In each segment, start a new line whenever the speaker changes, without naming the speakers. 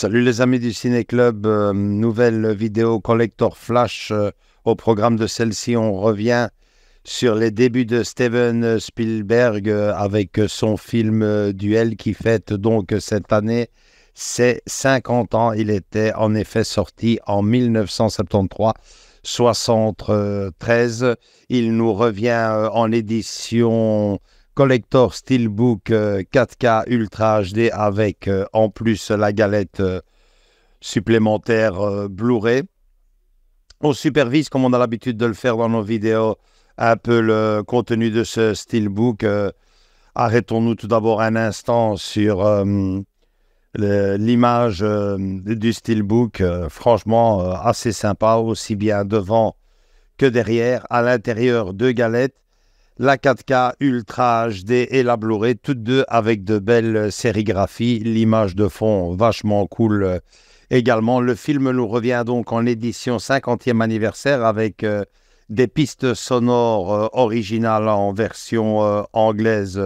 Salut les amis du Ciné Club, euh, nouvelle vidéo collector flash. Euh, au programme de celle-ci, on revient sur les débuts de Steven Spielberg euh, avec son film Duel qui fête donc cette année ses 50 ans. Il était en effet sorti en 1973. 73. Il nous revient en édition collector Steelbook 4K euh, Ultra HD avec euh, en plus la galette euh, supplémentaire Blu-ray. On supervise, comme on a l'habitude de le faire dans nos vidéos, un peu le contenu de ce Steelbook. Arrêtons-nous tout d'abord un instant sur l'image du Steelbook. franchement, assez sympa, aussi bien devant que derrière. À l'intérieur, deux galettes la 4K Ultra HD et la Blu-ray, toutes deux avec de belles sérigraphies, l'image de fond vachement cool euh, également. Le film nous revient donc en édition 50e anniversaire avec euh, des pistes sonores euh, originales en version anglaise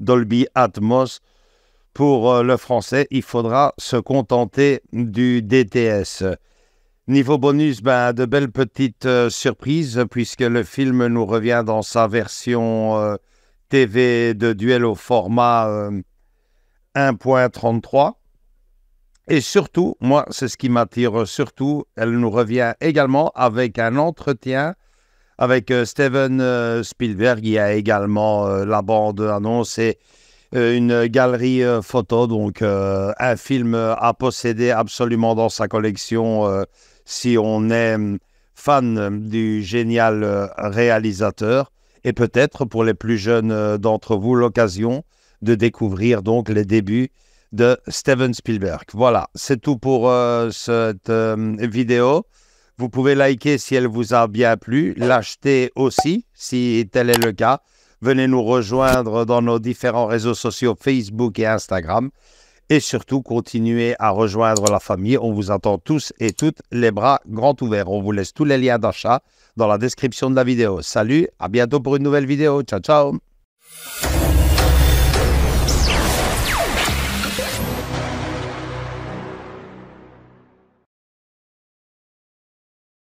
Dolby Atmos. Pour le français, il faudra se contenter du DTS. Niveau bonus, ben, de belles petites euh, surprises, puisque le film nous revient dans sa version euh, TV de duel au format 1.33. Euh, et surtout, moi, c'est ce qui m'attire surtout, elle nous revient également avec un entretien avec Steven Spielberg. Il y a également la bande annonce et une galerie photo, donc un film à posséder absolument dans sa collection si on est hum, fan hum, du génial euh, réalisateur, et peut-être pour les plus jeunes euh, d'entre vous l'occasion de découvrir donc les débuts de Steven Spielberg. Voilà, c'est tout pour euh, cette hum, vidéo. Vous pouvez liker si elle vous a bien plu, l'acheter aussi si tel est le cas. Venez nous rejoindre dans nos différents réseaux sociaux Facebook et Instagram et surtout continuez à rejoindre la famille. On vous attend tous et toutes les bras grands ouverts. On vous laisse tous les liens d'achat dans la description de la vidéo. Salut, à bientôt pour une nouvelle vidéo. Ciao, ciao.